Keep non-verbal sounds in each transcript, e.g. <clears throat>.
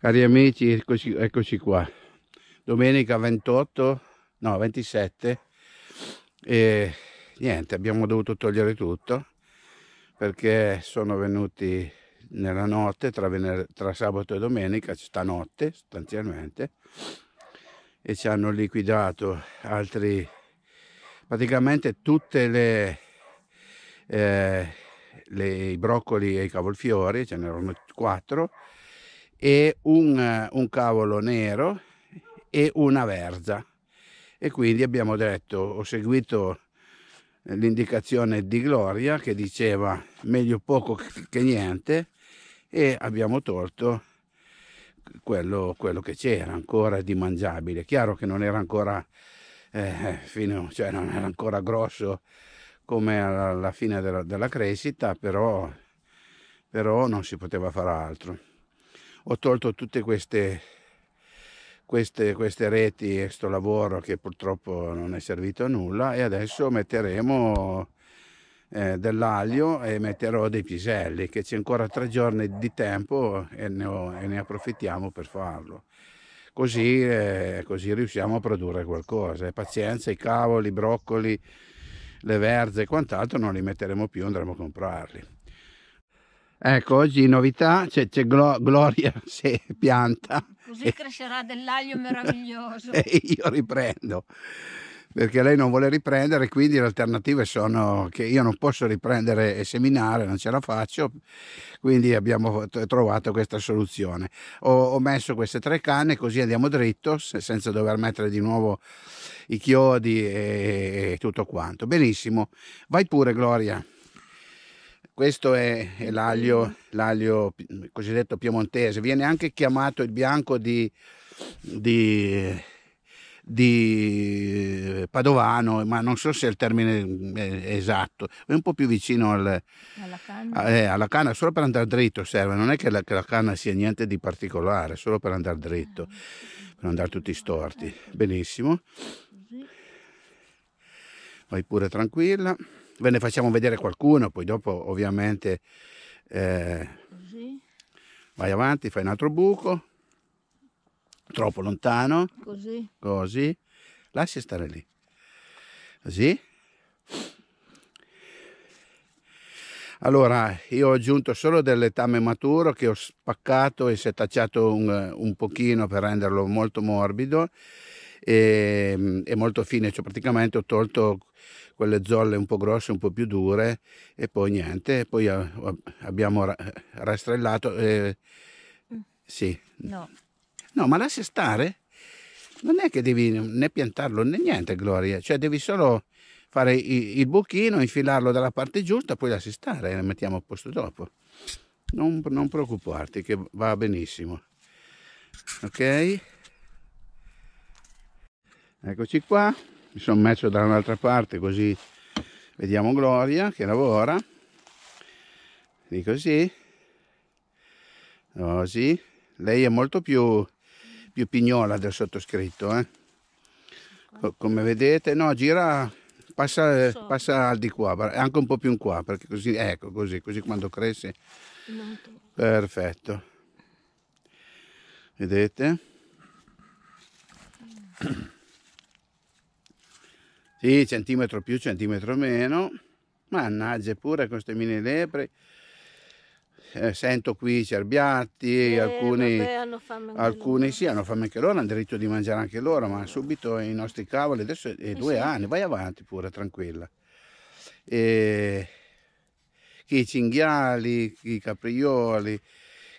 Cari amici, eccoci, eccoci qua. Domenica 28, no 27 e niente, abbiamo dovuto togliere tutto perché sono venuti nella notte tra, tra sabato e domenica, stanotte sostanzialmente e ci hanno liquidato altri praticamente tutte le, eh, le i broccoli e i cavolfiori, ce n'erano quattro e un, un cavolo nero e una verza. E quindi abbiamo detto, ho seguito l'indicazione di Gloria che diceva meglio poco che niente e abbiamo tolto quello, quello che c'era ancora di mangiabile. Chiaro che non era ancora, eh, fino, cioè non era ancora grosso come alla, fine della, della, crescita, però, però non si poteva fare altro ho tolto tutte queste, queste, queste reti e questo lavoro che purtroppo non è servito a nulla e adesso metteremo eh, dell'aglio e metterò dei piselli che c'è ancora tre giorni di tempo e ne, ho, e ne approfittiamo per farlo. Così, eh, così, riusciamo a produrre qualcosa. pazienza, i cavoli, i broccoli, le verze e quant'altro non li metteremo più, andremo a comprarli. Ecco, oggi novità, c'è, c'è Glo- Gloria <laughs> se pianta. Così crescerà dell'aglio meraviglioso. <laughs> e io riprendo, perché lei non vuole riprendere, quindi le alternative sono che io non posso riprendere e seminare, non ce la faccio, quindi abbiamo trovato questa soluzione. Ho, ho messo queste tre canne così andiamo dritto, senza dover mettere di nuovo i chiodi e, e tutto quanto. Benissimo, vai pure Gloria. Questo è, è l'aglio, l'aglio mm, cosiddetto piemontese, viene anche chiamato il bianco di, di, di, padovano, ma non so se è il termine mm, esatto, è un po' più vicino al, alla, canna. Eh, alla, canna. solo per andare dritto serve, non è che la, che la, canna sia niente di particolare, solo per andare dritto, ah, per andare tutti storti. Benissimo, vai pure tranquilla ve ne facciamo vedere qualcuno, poi dopo ovviamente eh, vai avanti, fai un altro buco, troppo lontano, così, così. lasci stare lì, così. Allora, io ho aggiunto solo del letame maturo che ho spaccato e setacciato un, un pochino per renderlo molto morbido e, ehm, e molto fine, cioè praticamente ho tolto quelle zolle un po' grosse, un po' più dure e poi niente, poi eh, abbiamo rastrellato. Eh, mm. sì. No. No, ma lascia stare. Non è che devi né piantarlo né niente, Gloria, cioè devi solo fare il buchino, infilarlo dalla parte giusta, poi lascia stare e eh, la mettiamo a posto dopo. Non, non preoccuparti che va benissimo. Ok? Eccoci qua mi sono messo da un'altra parte così vediamo Gloria che lavora di così così lei è molto più, più pignola del sottoscritto eh? come vedete no gira passa, passa al di qua anche un po' più in qua perché così ecco così così quando cresce perfetto vedete mm. Sì, centimetro più, centimetro meno. Mannaggia pure queste mini lepre. Eh, sento qui i cerbiatti, eh, alcuni, vabbè, hanno fame alcuni sì, hanno fame anche loro, hanno diritto di mangiare anche loro, ma subito i nostri cavoli, adesso è eh, due sì. anni, vai avanti pure, tranquilla. E, chi i cinghiali, chi i caprioli,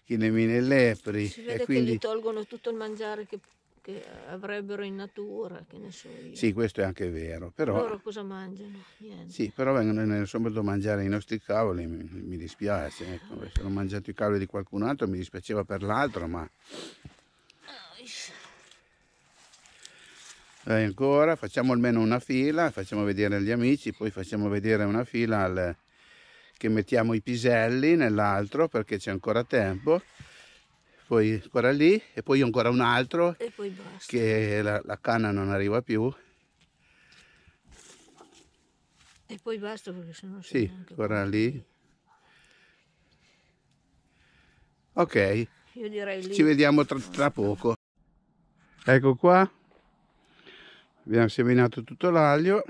chi le mine lepri. Si vede e quindi... che gli tolgono tutto il mangiare che che avrebbero in natura, che ne so io. Sì, questo è anche vero. Però... Loro cosa mangiano? Niente. Sì, però vengono nel subito a mangiare i nostri cavoli, mi, mi dispiace. Ecco. Se hanno mangiato i cavoli di qualcun altro mi dispiaceva per l'altro, ma... Dai ancora, facciamo almeno una fila, facciamo vedere agli amici, poi facciamo vedere una fila al... che mettiamo i piselli nell'altro perché c'è ancora tempo poi ancora lì e poi ancora un altro e poi basta. che la, la canna non arriva più e poi basta perché sennò sì, ancora lì ok io direi lì ci vediamo tra, tra poco ecco qua abbiamo seminato tutto l'aglio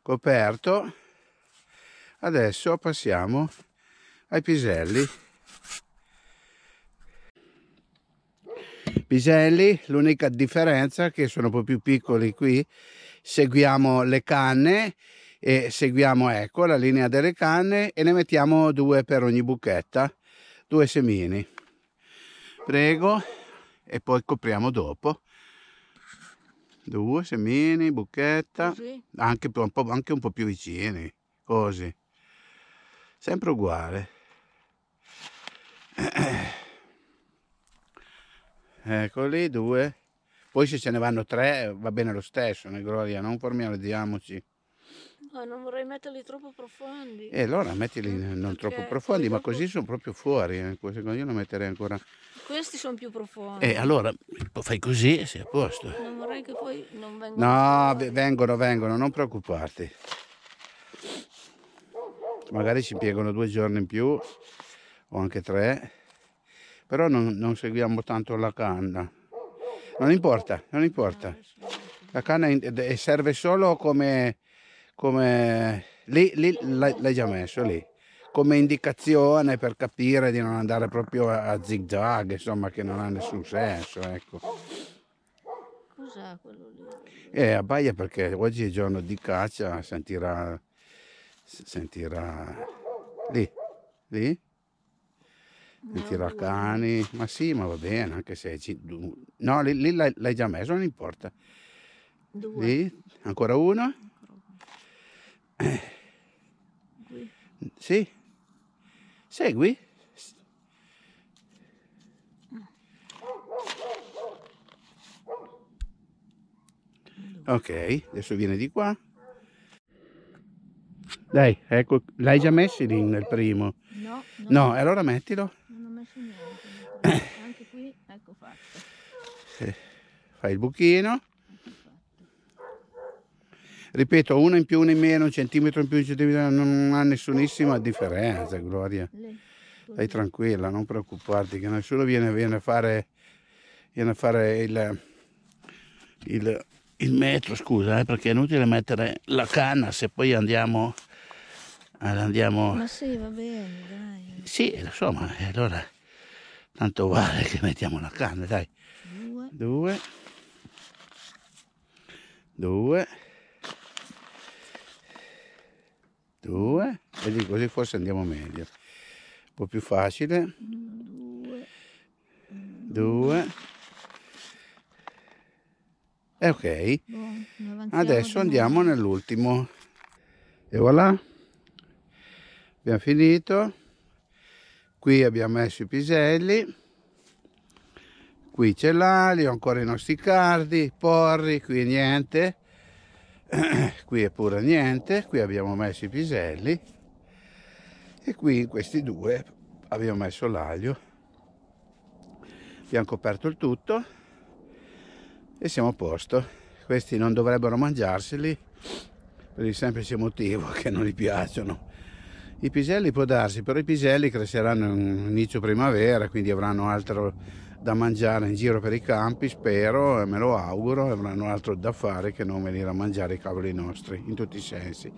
coperto adesso passiamo ai piselli piselli, l'unica differenza è che sono un po' più piccoli qui, seguiamo le canne e seguiamo ecco la linea delle canne e ne mettiamo due per ogni buchetta, due semini. Prego e poi copriamo dopo. Due semini, buchetta, anche un, anche un po' più vicini, così. Sempre uguale. <clears throat> eccoli due poi se ce ne vanno tre va bene lo stesso gloria, non formalizziamoci oh, ah, non vorrei metterli troppo profondi e eh, allora mettili non Perché troppo profondi ma così sono proprio fuori eh. io non metterei ancora questi sono più profondi e eh, allora fai così e sei a posto non vorrei che poi non vengano no fuori. vengono vengono non preoccuparti magari ci piegano due giorni in più o anche tre però non, non seguiamo tanto la canna. Non importa, non importa. La canna serve solo come... come lì, lì l'hai già messo lì come indicazione per capire di non andare proprio a zig zag insomma che non ha nessun senso ecco cos'è quello lì? eh abbaia perché oggi è giorno di caccia sentirà sentirà lì lì il tiracani, ma sì, ma va bene, anche se... No, lì, lì l'hai, già messo, non importa. Due. Lì, ancora uno. Due. Eh. Sì. Segui. Ok, adesso viene di qua. Dai, ecco, l'hai già messo lì nel primo? No. No, allora mettilo. Non ho messo niente. <coughs> Anche qui, ecco fatto. Fai il buchino. Ripeto, uno in più, uno in meno, un centimetro in più, un centimetro in meno, non ha nessunissima differenza, Gloria. Stai tranquilla, non preoccuparti, che nessuno viene, viene a fare, viene a fare il, il, il metro, scusa, eh, perché è inutile mettere la canna se poi andiamo andiamo... Ma sì, va bene, dai. Sì, eh, lo so, ma eh, allora tanto vale che mettiamo la canna, dai. Due. Due. Due. Due. Vedi, così forse andiamo meglio. Un po' più facile. Due. Due. E eh, ok. Boh, Adesso andiamo nell'ultimo. E voilà abbiamo finito qui abbiamo messo i piselli qui c'è l'ali, ancora i nostri cardi, porri, qui niente <clears throat> qui è pure niente qui abbiamo messo i piselli e qui in questi due abbiamo messo l'aglio abbiamo coperto il tutto e siamo a posto questi non dovrebbero mangiarseli per il semplice motivo che non gli piacciono i piselli può darsi, però i piselli cresceranno in inizio primavera, quindi avranno altro da mangiare in giro per i campi, spero e me lo auguro, avranno altro da fare che non venire a mangiare i cavoli nostri, in tutti i sensi.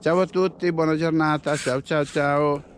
Ciao a tutti, buona giornata, ciao ciao ciao.